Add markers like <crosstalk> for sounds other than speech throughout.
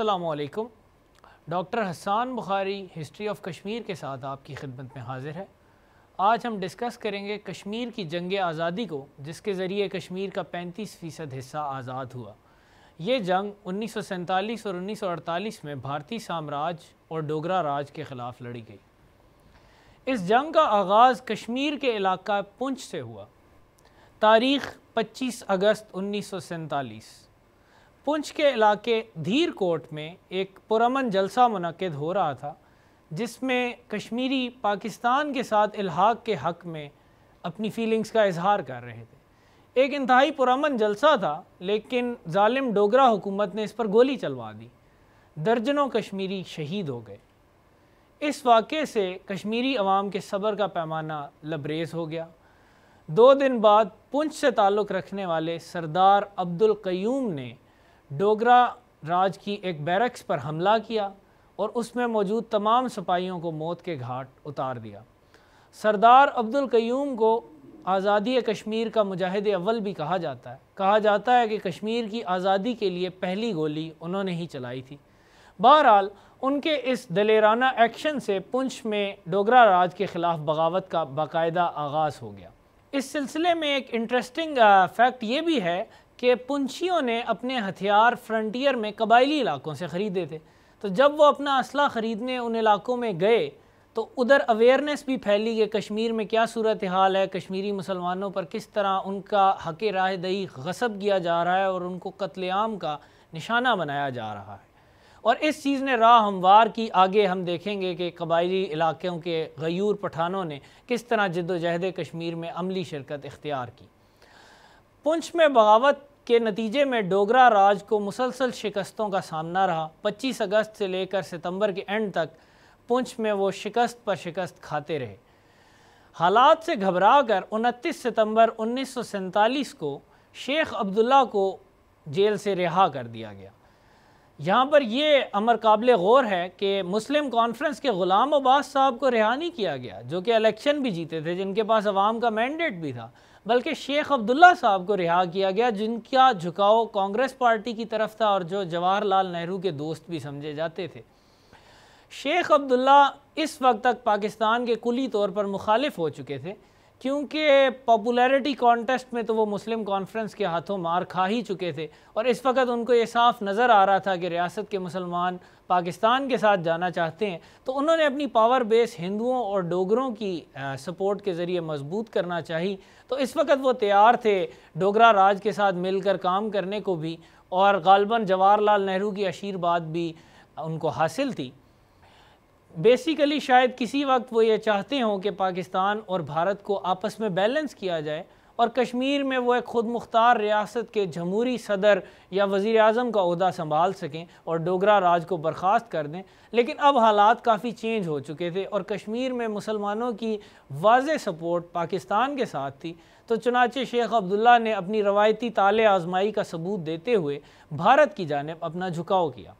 असलकुम doctor Hasan Bukhari history of Kashmir के साथ आपकी खिदमत में हाजिर है आज हम डिस्कस करेंगे कश्मीर की जंग आज़ादी को जिसके ज़रिए कश्मीर का 35 फ़ीसद हिस्सा आज़ाद हुआ ये जंग उन्नीस और उन्नीस में भारतीय साम्राज्य और डोगरा राज के ख़िलाफ़ लड़ी गई इस जंग का आगाज़ कश्मीर के इलाका पुंछ से हुआ तारीख़ पच्चीस अगस्त उन्नीस पुंछ के इलाके धीर कोट में एक पुरमन जलसा मनद हो रहा था जिसमें कश्मीरी पाकिस्तान के साथ इलाहाक के हक़ में अपनी फीलिंग्स का इजहार कर रहे थे एक इंतहाई पुरमन जलसा था लेकिन ालिम डोगरा हुकूमत ने इस पर गोली चलवा दी दर्जनों कश्मीरी शहीद हो गए इस वाक़े से कश्मीरी अवाम के सब्र का पैमाना लबरेज हो गया दो दिन बाद पुंछ से ताल्लुक़ रखने वाले सरदार अब्दुल क्यूम ने डोगरा राज की एक बैरक्स पर हमला किया और उसमें मौजूद तमाम सिपाहियों को मौत के घाट उतार दिया सरदार अब्दुल कयूम को आज़ादी कश्मीर का मुजाहिद अव्वल भी कहा जाता है कहा जाता है कि कश्मीर की आज़ादी के लिए पहली गोली उन्होंने ही चलाई थी बहरहाल उनके इस दलेराना एक्शन से पुंछ में डोगरा राज के ख़िलाफ़ बगावत का बाकायदा आगाज़ हो गया इस सिलसिले में एक इंटरेस्टिंग फैक्ट ये भी है कि पुंछियों ने अपने हथियार फ्रंटियर में कबायली इलाकों से ख़रीदे थे तो जब वो अपना असला ख़रीदने उन इलाकों में गए तो उधर अवेयरनेस भी फैली कि कश्मीर में क्या सूरत हाल है कश्मीरी मुसलमानों पर किस तरह उनका हक राह दही गसब किया जा रहा है और उनको कत्लेआम का निशाना बनाया जा रहा है और इस चीज़ ने राह हमवार की आगे हम देखेंगे कि कबायली इलाक़ों के गयूर पठानों ने किस तरह जद्दोजहद कश्मीर में अमली शिरकत इख्तियार की पुंछ में बगावत के नतीजे में डोगरा राज को मुसलसल शिकस्तों का सामना रहा 25 अगस्त से लेकर सितंबर के एंड तक पुंछ में वो शिकस्त पर शिकस्त खाते रहे हालात से घबरा कर उनतीस सितम्बर उन्नीस को शेख अब्दुल्ला को जेल से रिहा कर दिया गया यहाँ पर ये अमर काबिल गौर है कि मुस्लिम कॉन्फ्रेंस के ग़ुलाम अब्बास साहब को रिहा नहीं किया गया जो कि इलेक्शन भी जीते थे जिनके पास अवाम का मैंडेट भी था बल्कि शेख अब्दुल्ला साहब को रिहा किया गया जिनका झुकाव कांग्रेस पार्टी की तरफ था और जो जवाहरलाल नेहरू के दोस्त भी समझे जाते थे शेख अब्दुल्ला इस वक्त तक पाकिस्तान के कुली तौर पर मुखालिफ हो चुके थे क्योंकि पॉपुलैरिटी कॉन्टेस्ट में तो वो मुस्लिम कॉन्फ्रेंस के हाथों मार खा ही चुके थे और इस वक्त उनको ये साफ नज़र आ रहा था कि रियासत के मुसलमान पाकिस्तान के साथ जाना चाहते हैं तो उन्होंने अपनी पावर बेस हिंदुओं और डोगरों की सपोर्ट के ज़रिए मजबूत करना चाहिए तो इस वक्त वो तैयार थे डोगरा राज के साथ मिलकर काम करने को भी और गालबन जवाहरलाल नेहरू की आशीर्वाद भी उनको हासिल थी बेसिकली शायद किसी वक्त वो ये चाहते हों कि पाकिस्तान और भारत को आपस में बैलेंस किया जाए और कश्मीर में वो एक ख़ुद मुख्तार रियासत के जमहूरी सदर या वज़ी अजम का अहदा संभाल सकें और डोगरा राज को बर्खास्त कर दें लेकिन अब हालात काफ़ी चेंज हो चुके थे और कश्मीर में मुसलमानों की वाज सपोर्ट पाकिस्तान के साथ थी तो चुनाचे शेख अब्दुल्ला ने अपनी रवायती ताल आजमाई का सबूत देते हुए भारत की जानब अपना झुकाव किया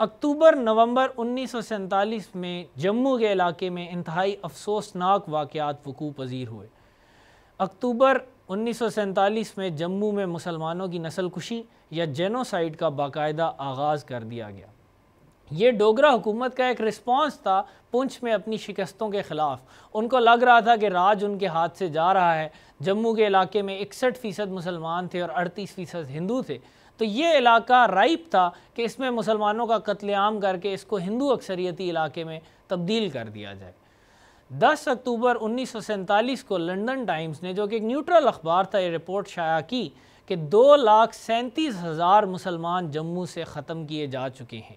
अक्टूबर नवंबर उन्नीस में जम्मू के इलाके में इंतहाई अफसोसनाक वाक़ात वकू पजीर हुए अक्टूबर उन्नीस में जम्मू में मुसलमानों की नसल कुशी या जेनोसाइड का बाकायदा आगाज़ कर दिया गया ये डोगरा हुकूमत का एक रिस्पांस था पुंछ में अपनी शिकस्तों के ख़िलाफ़ उनको लग रहा था कि राज उनके हाथ से जा रहा है जम्मू के इलाके में इकसठ फ़ीसद मुसलमान थे और अड़तीस फ़ीसद हिंदू थे तो ये इलाका राइप था कि इसमें मुसलमानों का कत्लेआम करके इसको हिंदू अक्सरियती इलाके में तब्दील कर दिया जाए 10 अक्टूबर उन्नीस को लंदन टाइम्स ने जो कि एक न्यूट्रल अखबार था ये रिपोर्ट शाया की कि दो लाख सैंतीस हज़ार मुसलमान जम्मू से ख़त्म किए जा चुके हैं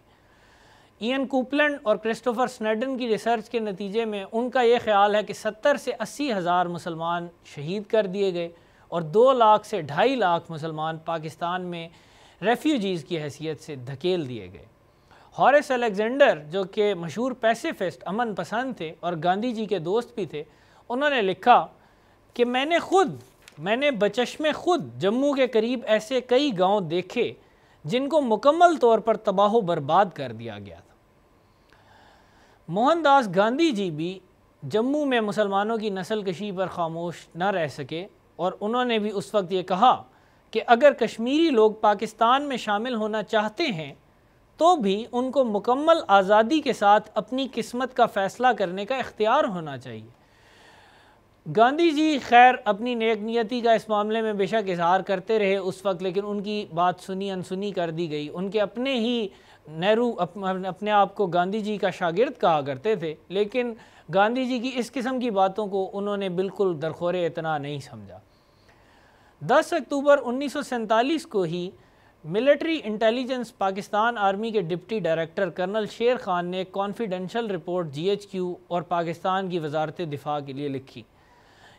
इन कूपलैंड और क्रिस्टोफर स्नेडन की रिसर्च के नतीजे में उनका ये ख्याल है कि सत्तर से अस्सी हज़ार मुसलमान शहीद कर दिए गए और दो लाख से ढाई लाख मुसलमान पाकिस्तान में रेफ्यूजीज़ की हैसियत से धकेल दिए गए हॉरेस अलेक्जेंडर जो कि मशहूर पैसिफिस्ट अमन पसंद थे और गांधी जी के दोस्त भी थे उन्होंने लिखा कि मैंने खुद मैंने बचश्मे खुद जम्मू के करीब ऐसे कई गांव देखे जिनको मुकम्मल तौर पर तबाह बर्बाद कर दिया गया था मोहनदास गांधी जी भी जम्मू में मुसलमानों की नस्ल कशी पर खामोश न रह सके और उन्होंने भी उस वक्त ये कहा कि अगर कश्मीरी लोग पाकिस्तान में शामिल होना चाहते हैं तो भी उनको मुकम्मल आज़ादी के साथ अपनी किस्मत का फ़ैसला करने का इख्तियार होना चाहिए गांधी जी खैर अपनी नेक नियति का इस मामले में बेशक इजहार करते रहे उस वक्त लेकिन उनकी बात सुनी अनसुनी कर दी गई उनके अपने ही नेहरू अपने आप को गांधी जी का शागिर्द कहा करते थे लेकिन गांधी जी की इस किस्म की बातों को उन्होंने बिल्कुल दरखोरे इतना नहीं समझा 10 अक्टूबर उन्नीस को ही मिलिट्री इंटेलिजेंस पाकिस्तान आर्मी के deputy director colonel Sher Khan ने कॉन्फिडेंशल रिपोर्ट जीएचक्यू और पाकिस्तान की वजारत दिफा के लिए लिखी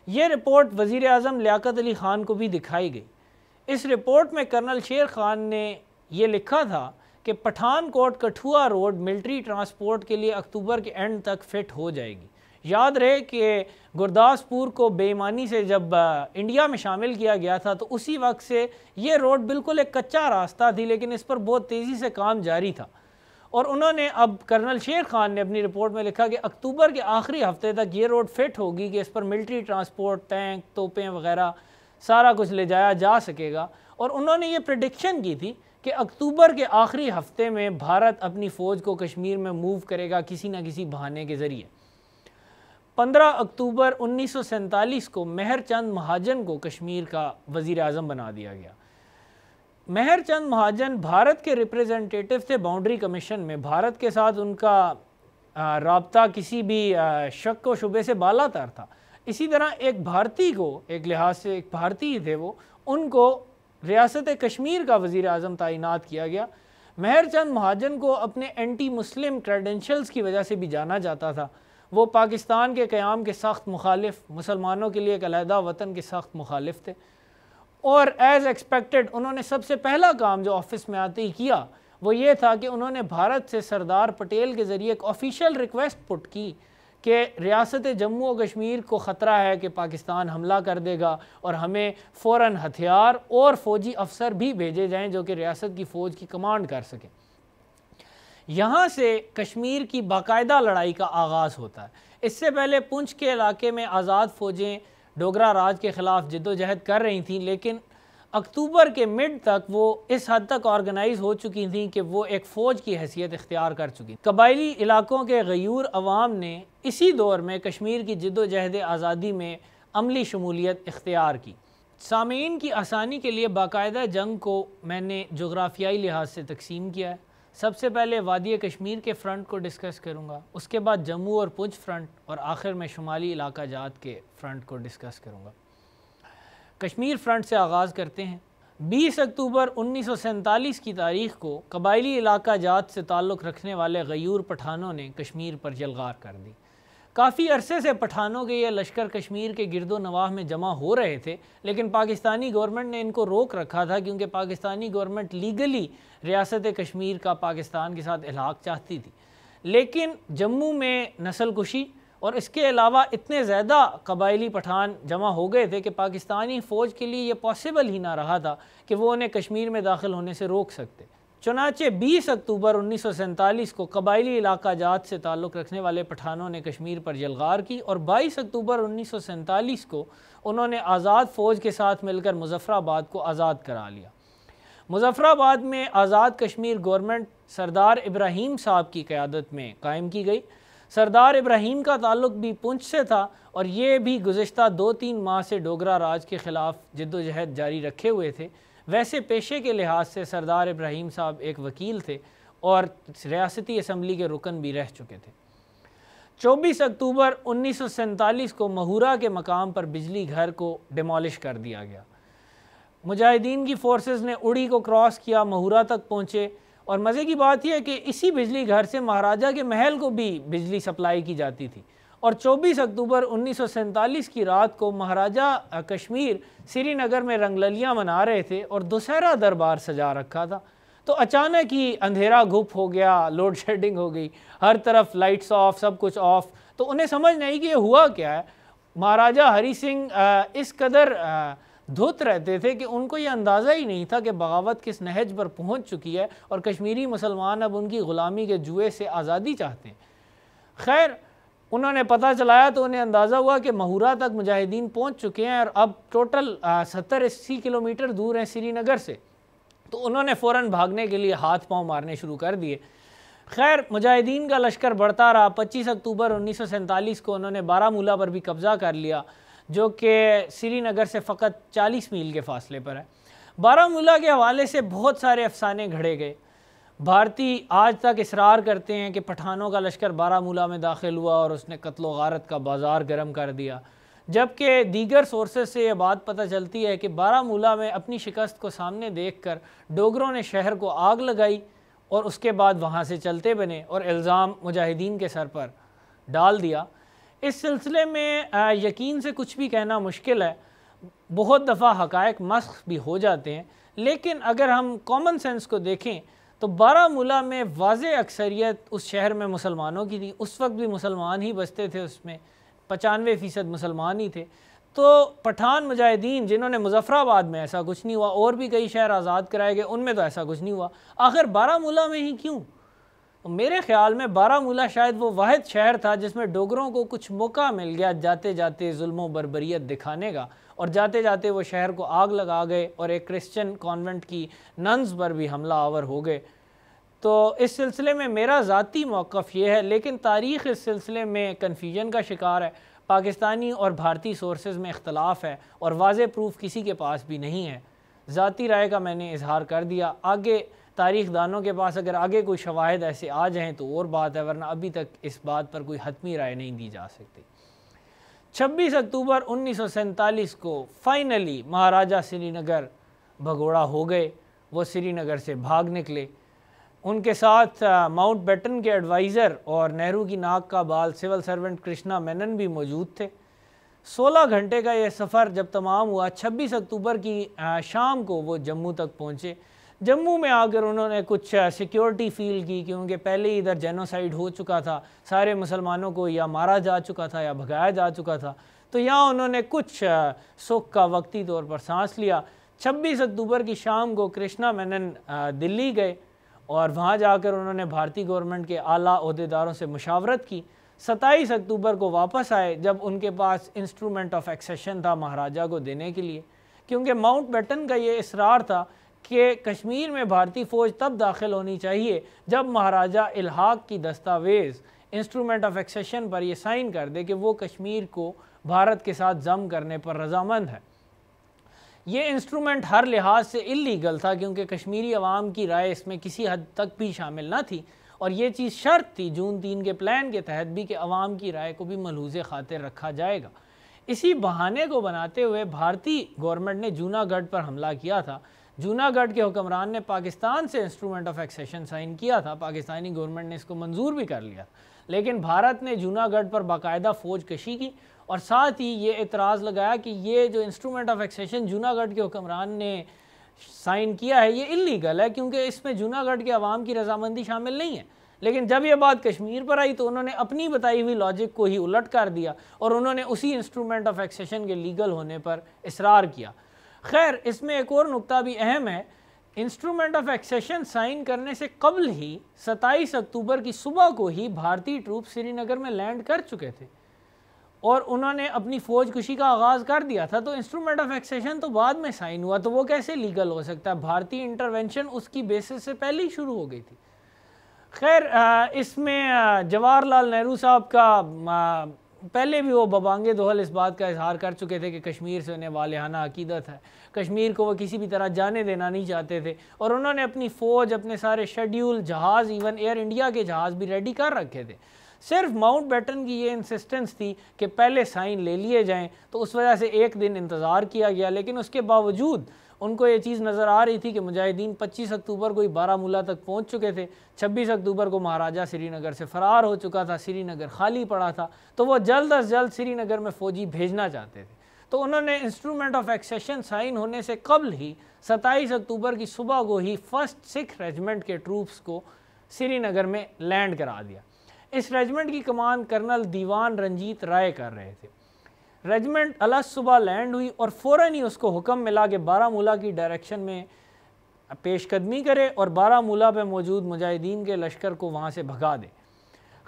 ये रिपोर्ट वज़ी अजम लियाकत अली ख़ान को भी दिखाई गई इस रिपोर्ट में कर्नल शेर खान ने यह लिखा था कि Pathankot Kathua road military transport के लिए अक्टूबर के एंड तक फिट हो जाएगी याद रहे कि गुरदासपुर को बेईमानी से जब इंडिया में शामिल किया गया था तो उसी वक्त से ये रोड बिल्कुल एक कच्चा रास्ता थी लेकिन इस पर बहुत तेज़ी से काम जारी था और उन्होंने अब कर्नल शेर खान ने अपनी रिपोर्ट में लिखा कि अक्टूबर के आखिरी हफ्ते तक ये रोड फिट होगी कि इस पर मिलिट्री ट्रांसपोर्ट टैंक तोपें वगैरह सारा कुछ ले जाया जा सकेगा और उन्होंने ये प्रडिक्शन की थी कि अक्टूबर के आखिरी हफ्ते में भारत अपनी फ़ौज को कश्मीर में मूव करेगा किसी ना किसी बहाने के ज़रिए 15 अक्टूबर उन्नीस को महर चंद महाजन को कश्मीर का वजीर अजम बना दिया गया महर चंद महाजन भारत के रिप्रेजेंटेटिव थे बाउंड्री कमीशन में भारत के साथ उनका रबता किसी भी शक व शुबे से तार था इसी तरह एक भारतीय को एक लिहाज से एक भारतीय थे वो उनको रियासत कश्मीर का वज़ी अजम तैनात किया गया महर चंद महाजन को अपने एंटी मुस्लिम क्रेडेंशल्स की वजह से भी जाना जाता था वो पाकिस्तान के क़्याम के सख्त मुखालिफ मुसलमानों के लिए एक अलहदा वतन के सख्त मुखालिफ थे और एज़ एक्सपेक्टेड उन्होंने सबसे पहला काम जो ऑफिस में आते ही किया वो ये था कि उन्होंने भारत से सरदार पटेल के ज़रिए एक ऑफिशियल रिक्वेस्ट पुट की कि रियासत जम्मू और कश्मीर को ख़तरा है कि पाकिस्तान हमला कर देगा और हमें फ़ौर हथियार और फ़ौजी अफसर भी भेजे जाएँ जो कि रियासत की फ़ौज की कमांड कर सकें यहाँ से कश्मीर की बाकायदा लड़ाई का आगाज़ होता है इससे पहले पुंछ के इलाके में आज़ाद फ़ौजें डोगरा राज के ख़िलाफ़ जद्दोजहद कर रही थीं लेकिन अक्टूबर के मिड तक वो इस हद तक ऑर्गेनाइज हो चुकी थी कि वो एक फ़ौज की हैसियत इख्तियार कर चुकी कबायली इलाकों के गयूर अवाम ने इसी दौर में कश्मीर की जद्दोजहद आज़ादी में अमली शमूलियत इख्तियार की सामीन की आसानी के लिए बाकायदा जंग को मैंने जोग्राफियाई लिहाज से तकसीम किया है सबसे पहले वादी कश्मीर के फ्रंट को डिस्कस करूंगा उसके बाद जम्मू और पुंछ फ्रंट और आखिर में शुमाली इलाका जात के फ्रंट को डिस्कस करूँगा कश्मीर फ्रंट से आगाज़ करते हैं 20 अक्टूबर उन्नीस की तारीख को कबायली इलाका जात से ताल्लुक़ रखने वाले गयूर पठानों ने कश्मीर पर जलगार कर दी काफ़ी अरसे से पठानों के ये लश्कर कश्मीर के गिरदो नवाह में जमा हो रहे थे लेकिन पाकिस्तानी गवर्नमेंट ने इनको रोक रखा था क्योंकि पाकिस्तानी गवर्नमेंट लीगली रियासत कश्मीर का पाकिस्तान के साथ इलाक चाहती थी लेकिन जम्मू में नसल कुशी और इसके अलावा इतने ज़्यादा कबायली पठान जमा हो गए थे कि पाकिस्तानी फ़ौज के लिए ये पॉसिबल ही ना रहा था कि वो उन्हें कश्मीर में दाखिल होने से रोक सकते चुनाचे 20 अक्टूबर उन्नीस को कबायली इलाका जात से ताल्लुक़ रखने वाले पठानों ने कश्मीर पर जलगार की और 22 अक्टूबर उन्नीस को उन्होंने आज़ाद फ़ौज के साथ मिलकर मुजफ़राबाद को आज़ाद करा लिया मुजफ़राबाद में आज़ाद कश्मीर गवर्नमेंट सरदार इब्राहिम साहब की क़्यादत में कायम की गई सरदार इब्राहिम का ताल्लुक भी पुंछ से था और ये भी गुज्त दो तीन माह से डोगरा राज के ख़िलाफ़ जद्दोजहद जारी रखे हुए थे वैसे पेशे के लिहाज से सरदार इब्राहिम साहब एक वकील थे और रियासती असम्बली के रुकन भी रह चुके थे 24 अक्टूबर उन्नीस को महूरा के मकाम पर बिजली घर को डिमोलिश कर दिया गया मुजाहिदीन की फोर्सेस ने उड़ी को क्रॉस किया महूरा तक पहुँचे और मज़े की बात यह है कि इसी बिजली घर से महाराजा के महल को भी बिजली सप्लाई की जाती थी और 24 अक्टूबर उन्नीस की रात को महाराजा कश्मीर श्रीनगर में रंगललियाँ मना रहे थे और दुशहरा दरबार सजा रखा था तो अचानक ही अंधेरा घुप हो गया लोड <laughs> शेडिंग हो गई हर तरफ लाइट्स ऑफ सब कुछ ऑफ तो उन्हें समझ नहीं कि ये हुआ क्या है महाराजा हरी सिंह इस कदर धुत रहते थे कि उनको ये अंदाज़ा ही नहीं था कि बगावत किस नहज पर पहुंच चुकी है और कश्मीरी मुसलमान अब उनकी ग़ुलामी के जुए से आज़ादी चाहते हैं खैर उन्होंने पता चलाया तो उन्हें अंदाज़ा हुआ कि महूरा तक मुजाहिदीन पहुंच चुके हैं और अब टोटल सत्तर अस्सी किलोमीटर दूर हैं श्रीनगर से तो उन्होंने फ़ौर भागने के लिए हाथ पाँव मारने शुरू कर दिए खैर मुजाहिदीन का लश्कर बढ़ता रहा पच्चीस अक्टूबर उन्नीस सौ सैंतालीस को उन्होंने बारामूला पर भी कब्ज़ा कर लिया जो कि श्रीनगर से फ़कत चालीस मील के फासले पर है बारामूला के हवाले से बहुत सारे अफसाने घड़े गए भारतीय आज तक इसरार करते हैं कि पठानों का लश्कर बारामूला में दाखिल हुआ और उसने कत्ल गारत का बाज़ार गर्म कर दिया जबकि दीगर सोर्सेज से ये बात पता चलती है कि बारामूला में अपनी शिकस्त को सामने देख कर डोगरों ने शहर को आग लगाई और उसके बाद वहाँ से चलते बने और इल्ज़ाम मुजाहिदीन के सर पर डाल दिया इस सिलसिले में यकीन से कुछ भी कहना मुश्किल है बहुत दफ़ा हकायक मस्ख भी हो जाते हैं लेकिन अगर हम कॉमन सेंस को देखें तो बारामूला में वाज अक्सरियत उस शहर में मुसलमानों की थी उस वक्त भी मुसलमान ही बसते थे उसमें पचानवे फ़ीसद मुसलमान ही थे तो पठान मुजाहिदीन जिन्होंने मुजफ़राबाद में ऐसा कुछ नहीं हुआ और भी कई शहर आज़ाद कराए गए उनमें तो ऐसा कुछ नहीं हुआ आखिर बारामूला में ही क्यों तो मेरे ख्याल में बारामूला शायद वो वाद शहर था जिसमें डोगरों को कुछ मौका मिल गया जाते जाते जुल्म बरबरीत दिखाने का और जाते जाते वो शहर को आग लगा गए और एक क्रिश्चियन कॉन्वेंट की नन्स पर भी हमला आवर हो गए तो इस सिलसिले में मेरा ज़ाती मौक़ ये है लेकिन तारीख़ इस सिलसिले में कन्फ्यूजन का शिकार है पाकिस्तानी और भारतीय सोर्सेज में इख्तलाफ है और वाज प्रूफ किसी के पास भी नहीं है ज़ाती राय का मैंने इजहार कर दिया आगे तारीख दानों के पास अगर आगे कोई शवाहद ऐसे आ जाएँ तो और बात है वरना अभी तक इस बात पर कोई हतमी राय नहीं दी जा सकती 26 अक्टूबर उन्नीस को फाइनली महाराजा श्रीनगर भगोड़ा हो गए वो श्रीनगर से भाग निकले उनके साथ माउंट बेटन के एडवाइज़र और नेहरू की नाक का बाल सिविल सर्वेंट कृष्णा मेनन भी मौजूद थे 16 घंटे का यह सफ़र जब तमाम हुआ 26 अक्टूबर की शाम को वो जम्मू तक पहुँचे जम्मू में आकर उन्होंने कुछ सिक्योरिटी फील की क्योंकि पहले ही इधर जेनोसाइड हो चुका था सारे मुसलमानों को या मारा जा चुका था या भगाया जा चुका था तो यहाँ उन्होंने कुछ सुख का वक्ती तौर पर सांस लिया 26 अक्टूबर की शाम को कृष्णा मेनन दिल्ली गए और वहाँ जाकर उन्होंने भारतीय गवर्नमेंट के आला अहदेदारों से मुशावरत की सताईस अक्टूबर को वापस आए जब उनके पास इंस्ट्रूमेंट ऑफ एक्सेशन था महाराजा को देने के लिए क्योंकि माउंट बेटन का ये इसरार था कि कश्मीर में भारतीय फ़ौज तब दाखिल होनी चाहिए जब महाराजा इलाहाक की दस्तावेज़ इंस्ट्रूमेंट ऑफ एक्सेशन पर यह साइन कर दे कि वो कश्मीर को भारत के साथ जम करने पर रजामंद है ये इंस्ट्रूमेंट हर लिहाज से इलीगल था क्योंकि कश्मीरी आवाम की राय इसमें किसी हद तक भी शामिल ना थी और ये चीज़ शर्त थी जून तीन के प्लान के तहत भी कि आवाम की राय को भी मलूज खातिर रखा जाएगा इसी बहाने को बनाते हुए भारतीय गवर्नमेंट ने जूनागढ़ पर हमला किया था जूनागढ़ के हुक्मरान ने पाकिस्तान से इंस्ट्रूमेंट ऑफ एक्सेशन साइन किया था पाकिस्तानी गवर्नमेंट ने इसको मंजूर भी कर लिया लेकिन भारत ने जूनागढ़ पर बाकायदा फ़ौज कशी की और साथ ही ये एतराज़ लगाया कि ये जो इंस्ट्रूमेंट ऑफ एक्सेशन जूनागढ़ के हुक्मरान ने साइन किया है ये इलीगल है क्योंकि इसमें जूनागढ़ के अवाम की रजामंदी शामिल नहीं है लेकिन जब यह बात कश्मीर पर आई तो उन्होंने अपनी बताई हुई लॉजिक को ही उलट कर दिया और उन्होंने उसी इंस्ट्रूमेंट ऑफ एक्सेशन के लीगल होने पर इसरार किया खैर इसमें एक और नुकता भी अहम है इंस्ट्रूमेंट ऑफ एक्सेशन साइन करने से कबल ही 27 अक्टूबर की सुबह को ही भारतीय ट्रूप श्रीनगर में लैंड कर चुके थे और उन्होंने अपनी फौज खुशी का आगाज़ कर दिया था तो इंस्ट्रूमेंट ऑफ एक्सेशन तो बाद में साइन हुआ तो वो कैसे लीगल हो सकता है भारतीय इंटरवेंशन उसकी बेसिस से पहले ही शुरू हो गई थी खैर इसमें जवाहरलाल नेहरू साहब का पहले भी वो बबांगे दोहल इस बात का इजहार कर चुके थे कि कश्मीर से उन्हें वालहाना अकीदत है कश्मीर को वो किसी भी तरह जाने देना नहीं चाहते थे और उन्होंने अपनी फ़ौज अपने सारे शेड्यूल जहाज़ इवन एयर इंडिया के जहाज़ भी रेडी कर रखे थे सिर्फ माउंट बैटन की ये इंसिस्टेंस थी कि पहले साइन ले लिए जाएं तो उस वजह से एक दिन इंतज़ार किया गया लेकिन उसके बावजूद उनको ये चीज़ नज़र आ रही थी कि मुजाहिदीन 25 अक्टूबर को ही बारामूला तक पहुंच चुके थे 26 अक्टूबर को महाराजा श्रीनगर से फ़रार हो चुका था श्रीनगर खाली पड़ा था तो वो जल्द अज जल्द श्रीनगर में फ़ौजी भेजना चाहते थे तो उन्होंने इंस्ट्रूमेंट ऑफ एक्सेशन साइन होने से कबल ही सत्ताईस अक्टूबर की सुबह को ही फर्स्ट सिख रेजिमेंट के ट्रूप्स को श्रीनगर में लैंड करा दिया इस रेजिमेंट की कमान कर्नल दीवान रंजीत राय कर रहे थे रेजिमेंट सुबह लैंड हुई और फ़ौर ही उसको हुक्म मिला कि बारामूला की डायरेक्शन में पेशकदमी करे और बारामूला पर मौजूद मुजाहिदीन के लश्कर को वहाँ से भगा दे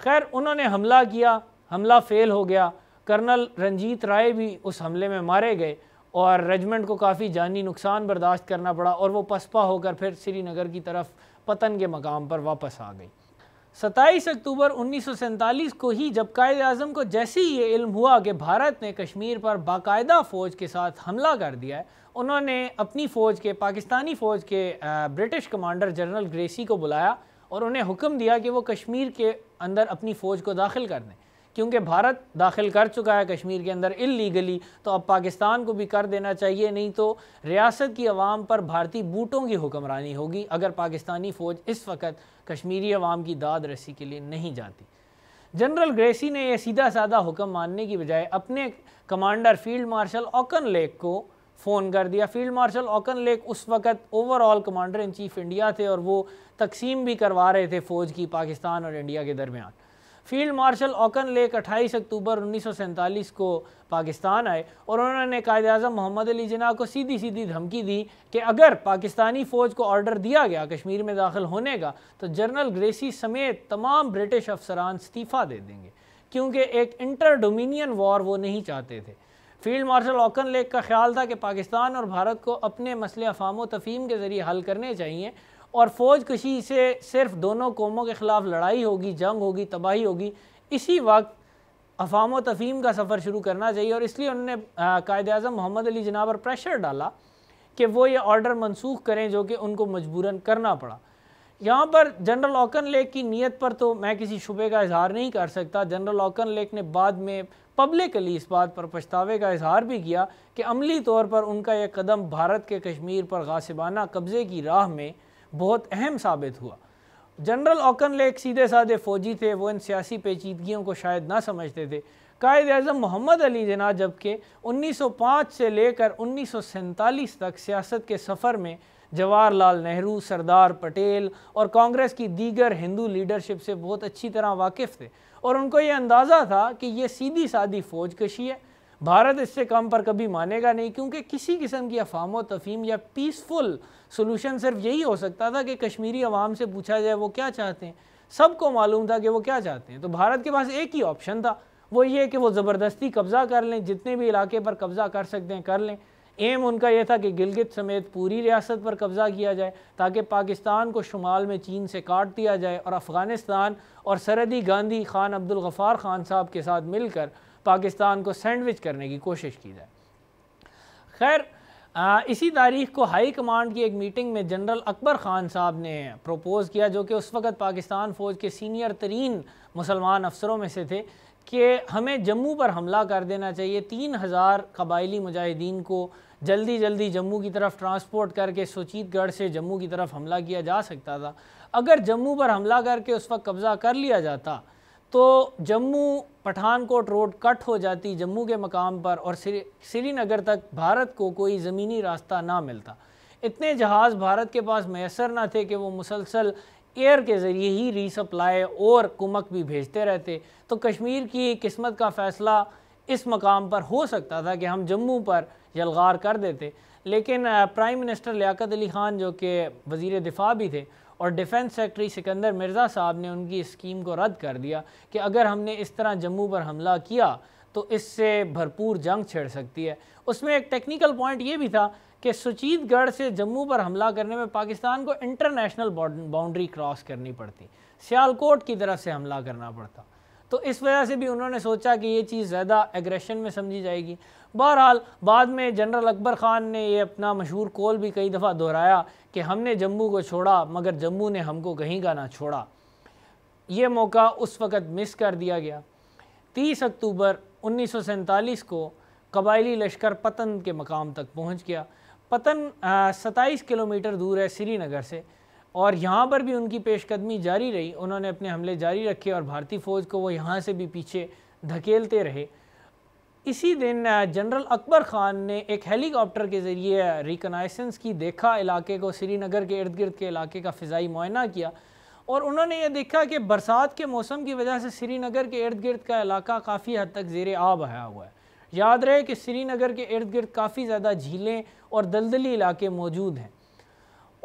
खैर उन्होंने हमला किया हमला फेल हो गया कर्नल रंजीत राय भी उस हमले में मारे गए और रेजमेंट को काफ़ी जानी नुकसान बर्दाश्त करना पड़ा और वो पसपा होकर फिर श्रीनगर की तरफ पतन के मकाम पर वापस आ गई सत्ताईस अक्टूबर उन्नीस को ही जब कायद अजम को जैसे ही ये इल्म हुआ कि भारत ने कश्मीर पर बाकायदा फ़ौज के साथ हमला कर दिया है उन्होंने अपनी फ़ौज के पाकिस्तानी फ़ौज के ब्रिटिश कमांडर जनरल ग्रेसी को बुलाया और उन्हें हुक्म दिया कि वो कश्मीर के अंदर अपनी फ़ौज को दाखिल कर दें क्योंकि भारत दाखिल कर चुका है कश्मीर के अंदर इलीगली तो अब पाकिस्तान को भी कर देना चाहिए नहीं तो रियासत की आवाम पर भारतीय बूटों की हुक्मरानी होगी अगर पाकिस्तानी फ़ौज इस वक्त कश्मीरी अवाम की दाद रसी के लिए नहीं जाती जनरल ग्रेसी ने यह सीधा साधा हुक्म मानने की बजाय अपने commander field marshal Auchinleck को फ़ोन कर दिया फील्ड मार्शल ओकन लेक उस वक़्त overall commander in chief India थे और वो तकसीम भी करवा रहे थे फ़ौज की पाकिस्तान और इंडिया के दरमियान फील्ड मार्शल ओकन लेक 28 अक्टूबर उन्नीस को पाकिस्तान आए और उन्होंने कायद अजम मोहम्मद अली जना को सीधी सीधी धमकी दी कि अगर पाकिस्तानी फ़ौज को ऑर्डर दिया गया कश्मीर में दाखिल होने का तो जनरल ग्रेसी समेत तमाम ब्रिटिश अफसरान इस्तीफ़ा दे देंगे क्योंकि एक इंटर डोमिनियन वॉर वो नहीं चाहते थे फील्ड मार्शल ओकन लेक का ख्याल था कि पाकिस्तान और भारत को अपने मसले अफाम तफीम के ज़रिए हल करने चाहिए और फ़ौज कशी से सिर्फ दोनों कौमों के ख़िलाफ़ लड़ाई होगी जंग होगी तबाही होगी इसी वक्त अफाम तफीम का सफ़र शुरू करना चाहिए और इसलिए उन्होंने कायद अजम मोहम्मद अली जना पर प्रेशर डाला कि वो ये ऑर्डर मनसूख करें जो कि उनको मजबूरन करना पड़ा यहाँ पर जनरल ओकन लेक की नीयत पर तो मैं किसी शुबे का इजहार नहीं कर सकता जनरल ओकन लेक ने बाद में पब्लिकली इस बात पर पछतावे का इजहार भी किया कि अमली तौर पर उनका यह कदम भारत के कश्मीर पर गासिबाना कब्ज़े की राह में बहुत अहम साबित हुआ जनरल ओकन लेक सीधे साधे फ़ौजी थे वो इन सियासी पेचीदगियों को शायद ना समझते थे कायद अजम मोहम्मद अली जना जबकि 1905 से लेकर उन्नीस तक सियासत के सफ़र में जवाहरलाल नेहरू सरदार पटेल और कांग्रेस की दीगर हिंदू लीडरशिप से बहुत अच्छी तरह वाकिफ़ थे और उनको ये अंदाज़ा था कि ये सीधी सादी फ़ौज कशी है भारत इससे कम पर कभी मानेगा नहीं क्योंकि किसी किस्म की अफाम तफ़ीम या पीसफुल सोलूशन सिर्फ यही हो सकता था कि कश्मीरी अवाम से पूछा जाए वो क्या चाहते हैं सबको मालूम था कि वो क्या चाहते हैं तो भारत के पास एक ही ऑप्शन था वो ये कि वो ज़बरदस्ती कब्ज़ा कर लें जितने भी इलाके पर कब्ज़ा कर सकते हैं कर लें एम उनका यह था कि गिलगित समेत पूरी रियासत पर कब्ज़ा किया जाए ताकि पाकिस्तान को शुमाल में चीन से काट दिया जाए और अफ़गानिस्तान और सरदी गांधी खान अब्दुल गफ़ार खान साहब के साथ मिलकर पाकिस्तान को सैंडविच करने की कोशिश की जाए खैर इसी तारीख को हाई कमांड की एक मीटिंग में जनरल अकबर ख़ान साहब ने प्रपोज़ किया जो कि उस वक़्त पाकिस्तान फ़ौज के सीनियर तरीन मुसलमान अफसरों में से थे कि हमें जम्मू पर हमला कर देना चाहिए तीन हज़ार कबायली मुजाहिदीन को जल्दी जल्दी जम्मू की तरफ ट्रांसपोर्ट करके सुचीतगढ़ से जम्मू की तरफ हमला किया जा सकता था अगर जम्मू पर हमला करके उस वक्त कब्ज़ा कर लिया जाता तो जम्मू पठानकोट रोड कट हो जाती जम्मू के मकाम पर और श्रीनगर तक भारत को कोई ज़मीनी रास्ता ना मिलता इतने जहाज़ भारत के पास मैसर ना थे कि वो मुसलसल एयर के ज़रिए ही रीसप्लाई और कुमक भी भेजते रहते तो कश्मीर की किस्मत का फ़ैसला इस मकाम पर हो सकता था कि हम जम्मू पर जलगार कर देते लेकिन प्राइम मिनिस्टर लियाकत अली ख़ान जो कि वज़ी दिफ़ा भी थे और डिफेंस सेक्रेटरी सिकंदर मिर्ज़ा साहब ने उनकी स्कीम को रद्द कर दिया कि अगर हमने इस तरह जम्मू पर हमला किया तो इससे भरपूर जंग छिड़ सकती है उसमें एक टेक्निकल पॉइंट ये भी था कि सुचीतगढ़ से जम्मू पर हमला करने में पाकिस्तान को इंटरनेशनल बाउंड्री क्रॉस करनी पड़ती सियालकोट की तरफ से हमला करना पड़ता तो इस वजह से भी उन्होंने सोचा कि ये चीज़ ज़्यादा एग्रेशन में समझी जाएगी बहरहाल बाद में जनरल अकबर ख़ान ने ये अपना मशहूर कौल भी कई दफ़ा दोहराया कि हमने जम्मू को छोड़ा मगर जम्मू ने हमको कहीं का ना छोड़ा ये मौका उस वक़्त मिस कर दिया गया तीस अक्टूबर उन्नीस को कबायली लश्कर पतन के मकाम तक पहुँच गया पतन सत्ताईस किलोमीटर दूर है श्रीनगर से और यहाँ पर भी उनकी पेशकदमी जारी रही उन्होंने अपने हमले जारी रखे और भारतीय फ़ौज को वो यहाँ से भी पीछे धकेलते रहे इसी दिन जनरल अकबर ख़ान ने एक हेलीकॉप्टर के ज़रिए रिकनाइसेंस की देखा इलाके को श्रीनगर के इर्द गिर्द के इलाके का फ़िज़ाई मुआयना किया और उन्होंने ये देखा कि बरसात के मौसम की वजह से श्रीनगर के इर्द गिर्द का इलाका काफ़ी हद तक जेर आब आया हुआ है याद रहे कि श्रीनगर के इर्द गिर्द काफ़ी ज़्यादा झीलें और दलदली इलाके मौजूद हैं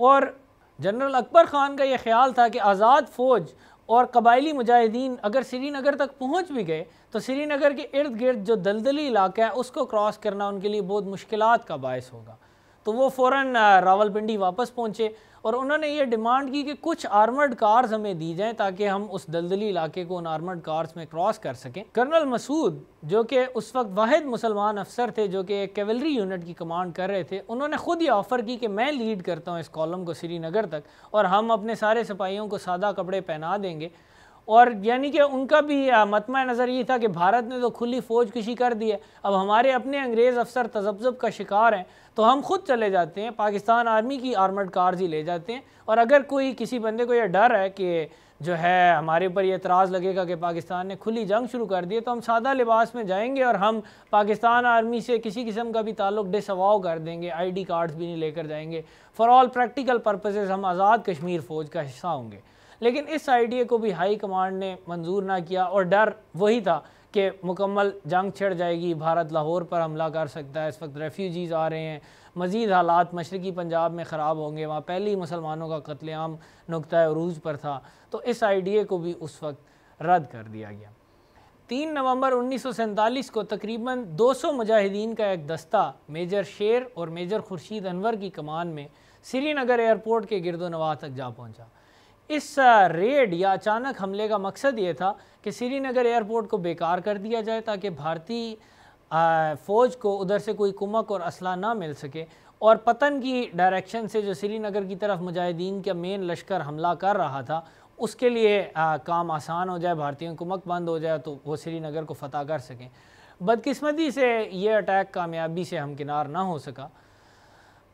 और जनरल अकबर ख़ान का यह ख्याल था कि आज़ाद फ़ौज और कबायली मुजाहिदीन अगर श्रीनगर तक पहुँच भी गए तो श्रीनगर के इर्द गिर्द जो दलदली इलाका है उसको क्रॉस करना उनके लिए बहुत मुश्किल का बायस होगा तो वो फ़ौर रावलपिंडी वापस पहुँचे और उन्होंने ये डिमांड की कि कुछ आर्मर्ड कार्स हमें दी जाएं ताकि हम उस दलदली इलाके को उन आर्मर्ड कार्स में क्रॉस कर सकें कर्नल मसूद जो कि उस वक्त वाद मुसलमान अफसर थे जो कि एक कैवलरी यूनिट की कमांड कर रहे थे उन्होंने खुद ये ऑफ़र की कि मैं लीड करता हूँ इस कॉलम को श्रीनगर तक और हम अपने सारे सिपाहियों को सादा कपड़े पहना देंगे और यानी कि उनका भी मतमा नज़र ये था कि भारत ने तो खुली फ़ौज कशी कर दी है अब हमारे अपने अंग्रेज़ अफसर तजब्ज़ब का शिकार हैं तो हम खुद चले जाते हैं पाकिस्तान आर्मी की आर्मड कार्स ही ले जाते हैं और अगर कोई किसी बंदे को यह डर है कि जो है हमारे ऊपर ये एतराज़ लगेगा कि पाकिस्तान ने खुली जंग शुरू कर दी है तो हम सादा लिबास में जाएंगे और हम पाकिस्तान आर्मी से किसी किस्म का भी ताल्लुक डिसवाव कर देंगे आईडी कार्ड्स भी नहीं लेकर जाएंगे फ़ॉर ऑल प्रैक्टिकल पर्पसेस हम आज़ाद कश्मीर फ़ौज का हिस्सा होंगे लेकिन इस आइडिया को भी हाई कमांड ने मंजूर ना किया और डर वही था कि मुकम्मल जंग छिड़ जाएगी भारत लाहौर पर हमला कर सकता है इस वक्त रेफ्यूजीज़ आ रहे हैं मज़ीद हालात मशरक़ी पंजाब में ख़राब होंगे वहाँ पहले ही मुसलमानों का कत्लेआम नुकता अरूज पर था तो इस आइडिया को भी उस वक्त रद्द कर दिया गया तीन नवंबर उन्नीस को तकरीबन 200 मुजाहिदीन का एक दस्ता मेजर शेर और मेजर खुर्शीद अनवर की कमान में श्रीनगर एयरपोर्ट के नवाह तक जा पहुँचा इस रेड या अचानक हमले का मकसद ये था कि श्रीनगर एयरपोर्ट को बेकार कर दिया जाए ताकि भारतीय फ़ौज को उधर से कोई कुमक और असला ना मिल सके और पतन की डायरेक्शन से जो श्रीनगर की तरफ मुजाहिदीन का मेन लश्कर हमला कर रहा था उसके लिए आ, काम आसान हो जाए भारतीयों कुमक बंद हो जाए तो वो श्रीनगर को फतह कर सकें बदकिस्मती से ये अटैक कामयाबी से हमकिनार ना हो सका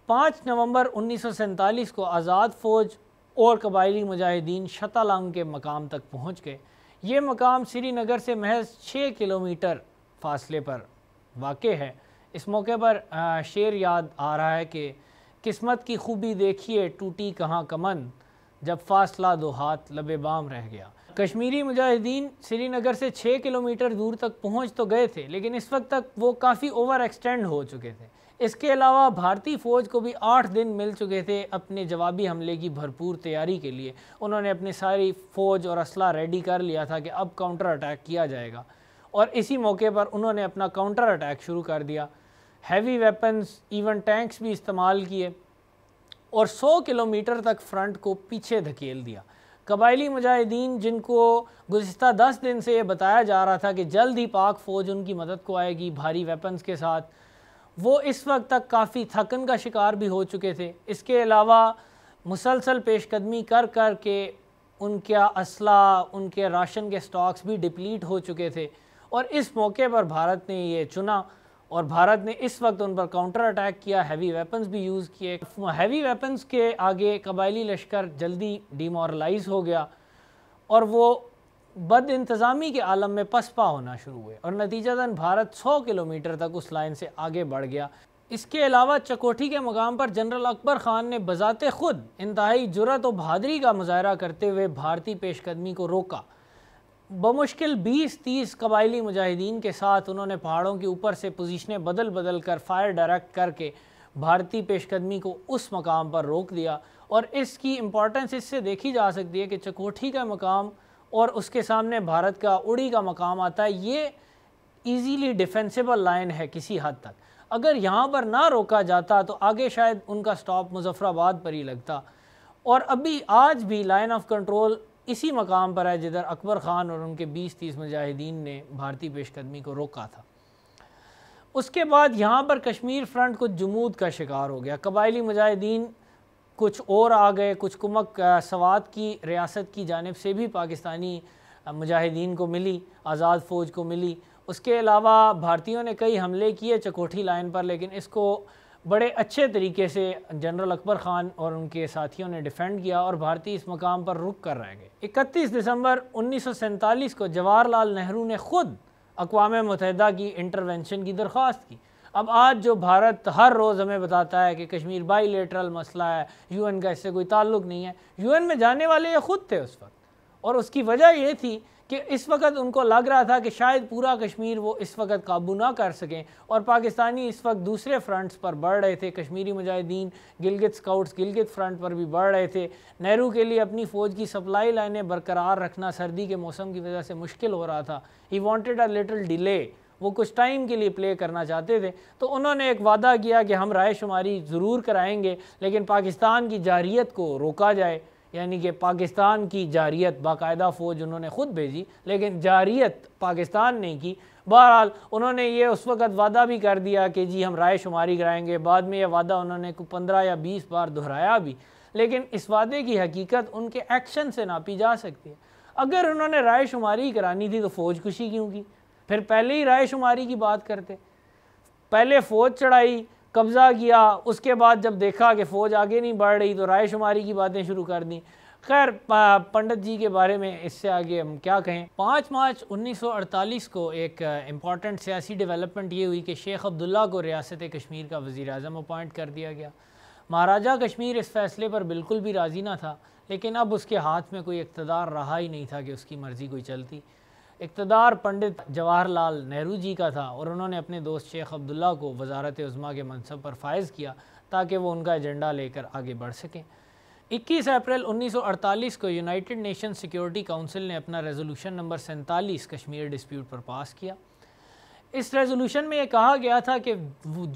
पाँच नवंबर उन्नीस को आज़ाद फ़ौज और कबायली मुजाहिदीन शतालंग के मकाम तक पहुँच गए ये मकाम श्रीनगर से महज छः किलोमीटर फासले पर वाक़ है इस मौके पर शेर याद आ रहा है कि किस्मत की खूबी देखिए टूटी कहाँ कमन जब फासला दो हाथ लबे बाम रह गया कश्मीरी मुजाहिदीन श्रीनगर से छः किलोमीटर दूर तक पहुँच तो गए थे लेकिन इस वक्त तक वो काफ़ी ओवर एक्सटेंड हो चुके थे इसके अलावा भारतीय फ़ौज को भी आठ दिन मिल चुके थे अपने जवाबी हमले की भरपूर तैयारी के लिए उन्होंने अपनी सारी फ़ौज और असला रेडी कर लिया था कि अब काउंटर अटैक किया जाएगा और इसी मौके पर उन्होंने अपना काउंटर अटैक शुरू कर दिया हैवी वेपन्स इवन टैंक्स भी इस्तेमाल किए और 100 किलोमीटर तक फ्रंट को पीछे धकेल दिया कबायली मुजाहिदीन जिनको गुज्त दस दिन से ये बताया जा रहा था कि जल्द ही पाक फ़ौज उनकी मदद को आएगी भारी वेपन्स के साथ वो इस वक्त तक काफ़ी थकन का शिकार भी हो चुके थे इसके अलावा मुसलसल पेशकदमी कर कर के उनका असला उनके राशन के स्टॉक्स भी डिप्लीट हो चुके थे और इस मौके पर भारत ने ये चुना और भारत ने इस वक्त उन पर काउंटर अटैक किया हैवी वेपन्स भी यूज़ किए हैवी वेपन्स के आगे कबायली लश्कर जल्दी डिमोरलाइज हो गया और वो बद इंतज़ामी के आलम में पसपा होना शुरू हुए और नतीजतन भारत 100 किलोमीटर तक उस लाइन से आगे बढ़ गया इसके अलावा चकोठी के मकाम पर जनरल अकबर ख़ान ने बजाते खुद इंतहाई जुरत और बहादरी का मुजाहरा करते हुए भारतीय पेशकदमी को रोका बमुश्किल 20-30 कबायली मुजाहिदीन के साथ उन्होंने पहाड़ों के ऊपर से पोजिशनें बदल बदल कर फायर डायरेक्ट करके भारतीय पेशकदमी को उस मकाम पर रोक दिया और इसकी इम्पोर्टेंस इससे देखी जा सकती है कि चकोठी का मकाम और उसके सामने भारत का उड़ी का मकाम आता है ये ईजीली डिफेंसिबल लाइन है किसी हद तक अगर यहाँ पर ना रोका जाता तो आगे शायद उनका स्टॉप मुजफ़राबाद पर ही लगता और अभी आज भी लाइन ऑफ कंट्रोल इसी मकाम पर है जिधर अकबर ख़ान और उनके 20-30 मुजाहिदीन ने भारतीय पेशकदमी को रोका था उसके बाद यहाँ पर कश्मीर फ्रंट कुछ जमूद का शिकार हो गया कबायली मुजाहिदीन कुछ और आ गए कुछ कुमक सवात की रियासत की जानब से भी पाकिस्तानी मुजाहिदीन को मिली आज़ाद फ़ौज को मिली उसके अलावा भारतीयों ने कई हमले किए चकोठी लाइन पर लेकिन इसको बड़े अच्छे तरीके से जनरल अकबर ख़ान और उनके साथियों ने डिफेंड किया और भारतीय इस मकाम पर रुक कर रह गए इकतीस दिसंबर उन्नीस को जवाहरलाल नेहरू ने ख़ुद अकवा मुतहदा की इंटरवेंशन की दरख्वास्त की अब आज जो भारत हर रोज़ हमें बताता है कि कश्मीर बाई लेटरल मसला है यूएन का इससे कोई ताल्लुक नहीं है यूएन में जाने वाले ये खुद थे उस वक्त और उसकी वजह ये थी कि इस वक्त उनको लग रहा था कि शायद पूरा कश्मीर वो इस वक्त काबू ना कर सकें और पाकिस्तानी इस वक्त दूसरे फ्रंट्स पर बढ़ रहे थे कश्मीरी मुजाहिदीन गिलगित स्काउट्स गिलगित फ्रंट पर भी बढ़ रहे थे नेहरू के लिए अपनी फ़ौज की सप्लाई लाइनें बरकरार रखना सर्दी के मौसम की वजह से मुश्किल हो रहा था ही वॉन्टेड अ लिटल डिले वो कुछ टाइम के लिए प्ले करना चाहते थे तो उन्होंने एक वादा किया कि हम राय शुमारी ज़रूर कराएंगे लेकिन पाकिस्तान की जारियत को रोका जाए यानी कि पाकिस्तान की जारियत बाकायदा फ़ौज उन्होंने ख़ुद भेजी लेकिन जारियत पाकिस्तान ने की बहरहाल उन्होंने ये उस वक़्त वादा भी कर दिया कि जी हम राय शुमारी कराएंगे बाद में यह वादा उन्होंने पंद्रह या बीस बार दोहराया भी लेकिन इस वादे की हकीकत उनके एक्शन से नापी जा सकती है अगर उन्होंने राय शुमारी करानी थी तो फ़ौज खुशी क्यों की फिर पहले ही राय शुमारी की बात करते पहले फ़ौज चढ़ाई कब्ज़ा किया उसके बाद जब देखा कि फ़ौज आगे नहीं बढ़ रही तो राय शुमारी की बातें शुरू कर दी खैर पंडित जी के बारे में इससे आगे हम क्या कहें पाँच मार्च 1948 को एक इम्पॉर्टेंट सियासी डेवलपमेंट ये हुई कि शेख अब्दुल्ला को रियासत कश्मीर का वज़ी अजम अपॉइंट कर दिया गया महाराजा कश्मीर इस फैसले पर बिल्कुल भी राज़ी ना था लेकिन अब उसके हाथ में कोई इकतदार रहा ही नहीं था कि उसकी मर्ज़ी कोई चलती इकतदार पंडित जवाहरलाल नेहरू जी का था और उन्होंने अपने दोस्त शेख अब्दुल्ला को वजारत उज़मा के मनसब पर फायज़ किया ताकि वो उनका एजेंडा लेकर आगे बढ़ सकें 21 अप्रैल 1948 को यूनाइटेड नेशन सिक्योरिटी काउंसिल ने अपना रेजोल्यूशन नंबर सैंतालीस कश्मीर डिस्प्यूट पर पास किया इस रेजोल्यूशन में ये कहा गया था कि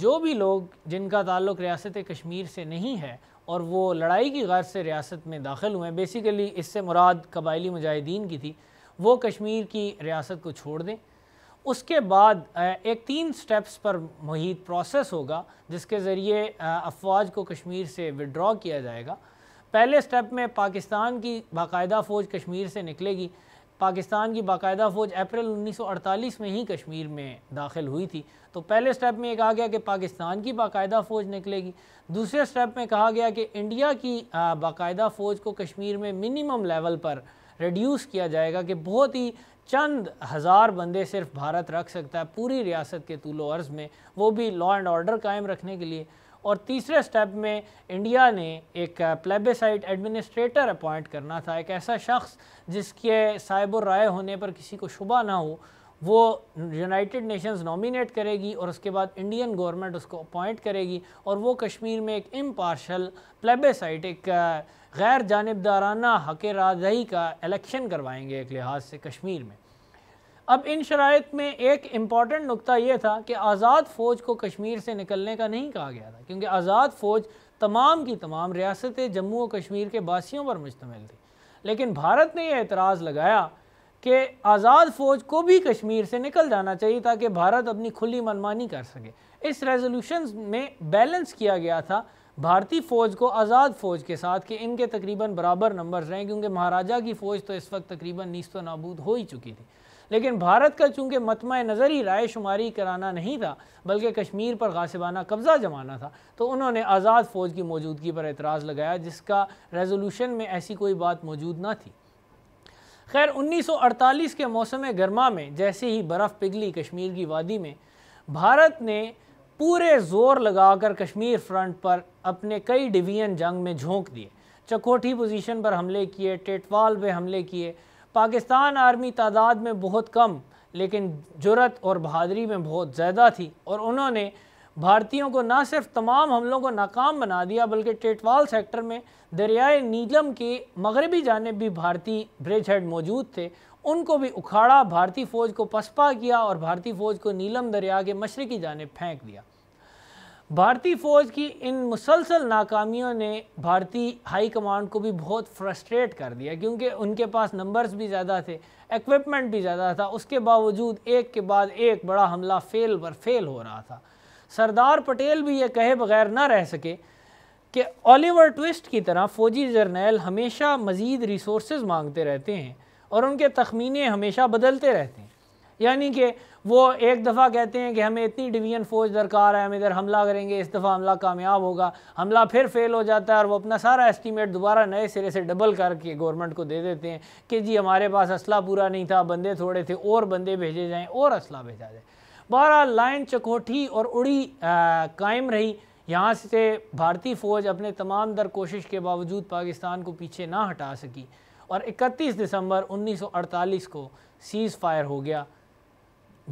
जो भी लोग जिनका ताल्लुक रियासत कश्मीर से नहीं है और वो लड़ाई की गर्ज से रियासत में दाखिल हुए बेसिकली इससे मुराद कबायली मुजाहिदीन की थी वो कश्मीर की रियासत को छोड़ दें उसके बाद एक तीन स्टेप्स पर मुहित प्रोसेस होगा जिसके ज़रिए अफवाज को कश्मीर से विड्रॉ किया जाएगा पहले स्टेप में पाकिस्तान की बाकायदा फ़ौज कश्मीर से निकलेगी पाकिस्तान की बाकायदा फ़ौज अप्रैल 1948 में ही कश्मीर में दाखिल हुई थी तो पहले स्टेप में एक कहा गया कि पाकिस्तान की बाकायदा फ़ौज निकलेगी दूसरे स्टेप में कहा गया कि इंडिया की बाकायदा फ़ौज को कश्मीर में मिनिमम लेवल पर रिड्यूस किया जाएगा कि बहुत ही चंद हज़ार बंदे सिर्फ भारत रख सकता है पूरी रियासत के तूलो अर्ज़ में वो भी लॉ एंड ऑर्डर कायम रखने के लिए और तीसरे स्टेप में इंडिया ने एक प्लेबेसाइट एडमिनिस्ट्रेटर अपॉइंट करना था एक ऐसा शख्स जिसके साइबर राय होने पर किसी को शुबा ना हो वो यूनाइटेड नेशंस नॉमिनेट करेगी और उसके बाद इंडियन गवर्नमेंट उसको अपॉइंट करेगी और वो कश्मीर में एक इम्पार्शल प्लेबेसाइट एक गैर जानबदाराना हक राजही का इलेक्शन करवाएंगे एक लिहाज से कश्मीर में अब इन शरात में एक इम्पॉर्टेंट नुकता यह था कि आज़ाद फ़ौज को कश्मीर से निकलने का नहीं कहा गया था क्योंकि आज़ाद फ़ौज तमाम की तमाम रियासत जम्मू और कश्मीर के बासियों पर मुश्तमिल थी लेकिन भारत ने यह एतराज़ लगाया कि आज़ाद फ़ौज को भी कश्मीर से निकल जाना चाहिए ताकि भारत अपनी खुली मनमानी कर सके इस रेजोल्यूशन में बैलेंस किया गया था भारतीय फ़ौज को आज़ाद फ़ौज के साथ कि इनके तकरीबन बराबर नंबर्स रहें क्योंकि महाराजा की फ़ौज तो इस वक्त तकरीबन नीस्त नाबूद हो ही चुकी थी लेकिन भारत का चूंकि मतम नज़र ही राय शुमारी कराना नहीं था बल्कि कश्मीर पर गासिबाना कब्ज़ा जमाना था तो उन्होंने आज़ाद फ़ौज की मौजूदगी पर एतराज़ लगाया जिसका रेजोल्यूशन में ऐसी कोई बात मौजूद ना थी खैर 1948 के मौसम गर्मा में जैसे ही बर्फ़ पिघली कश्मीर की वादी में भारत ने पूरे ज़ोर लगाकर कश्मीर फ्रंट पर अपने कई डिवीज़न जंग में झोंक दिए चकोठी पोजीशन पर हमले किए टेटवाल पे हमले किए पाकिस्तान आर्मी तादाद में बहुत कम लेकिन जुरत और बहादरी में बहुत ज़्यादा थी और उन्होंने भारतीयों को ना सिर्फ तमाम हमलों को नाकाम बना दिया बल्कि टेटवाल सेक्टर में दरियाए नीलम के मगरबी जानब भी भारतीय ब्रिज हेड मौजूद थे उनको भी उखाड़ा भारतीय फ़ौज को पसपा किया और भारतीय फ़ौज को नीलम दरिया के मशरकी जानब फेंक दिया भारतीय फ़ौज की इन मुसलसल नाकामियों ने भारतीय हाई कमांड को भी बहुत फ्रस्ट्रेट कर दिया क्योंकि उनके पास नंबर्स भी ज़्यादा थे इक्विपमेंट भी ज़्यादा था उसके बावजूद एक के बाद एक बड़ा हमला फेल पर फेल हो रहा था सरदार पटेल भी ये कहे बगैर ना रह सके कि ओलिवर ट्विस्ट की तरह फ़ौजी जर्नैल हमेशा मज़ीद रिसोर्स मांगते रहते हैं और उनके तखमीने हमेशा बदलते रहते हैं यानी कि वो एक दफ़ा कहते हैं कि हमें इतनी डिवीजन फ़ौज दरकार है हम इधर हमला करेंगे इस दफ़ा हमला कामयाब होगा हमला फिर फेल हो जाता है और वो अपना सारा एस्टीमेट दोबारा नए सिरे से डबल करके गवर्नमेंट को दे देते हैं कि जी हमारे पास असला पूरा नहीं था बंदे थोड़े थे और बंदे भेजे जाएँ और असला भेजा जाए बारह लाइन चकोठी और उड़ी कायम रही यहाँ से भारतीय फ़ौज अपने तमाम दर कोशिश के बावजूद पाकिस्तान को पीछे ना हटा सकी और 31 दिसंबर 1948 को सीज़ फायर हो गया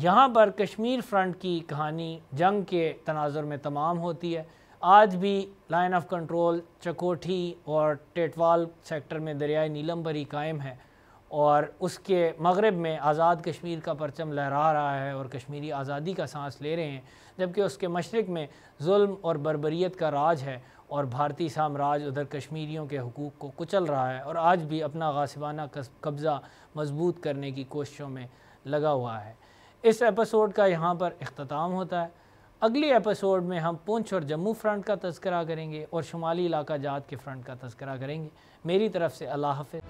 यहाँ पर कश्मीर फ्रंट की कहानी जंग के तनाजर में तमाम होती है आज भी लाइन ऑफ कंट्रोल चकोठी और टेटवाल सेक्टर में दरियाए नीलम पर ही कायम है और उसके मगरब में आज़ाद कश्मीर का परचम लहरा रहा है और कश्मीरी आज़ादी का सांस ले रहे हैं जबकि उसके मशरक़ में जुल्म और बरबरीत का राज है और भारतीय साम्राज्य उधर कश्मीरियों के हकूक़ को कुचल रहा है और आज भी अपना गासिबाना कब्ज़ा मजबूत करने की कोशिशों में लगा हुआ है इस एपिसोड का यहाँ पर अख्ताम होता है अगली एपिसोड में हम पुंछ और जम्मू फ्रंट का तस्करा करेंगे और शुमाली इलाका जात के फ्रंट का तस्करा करेंगे मेरी तरफ से अल्लाह हाफ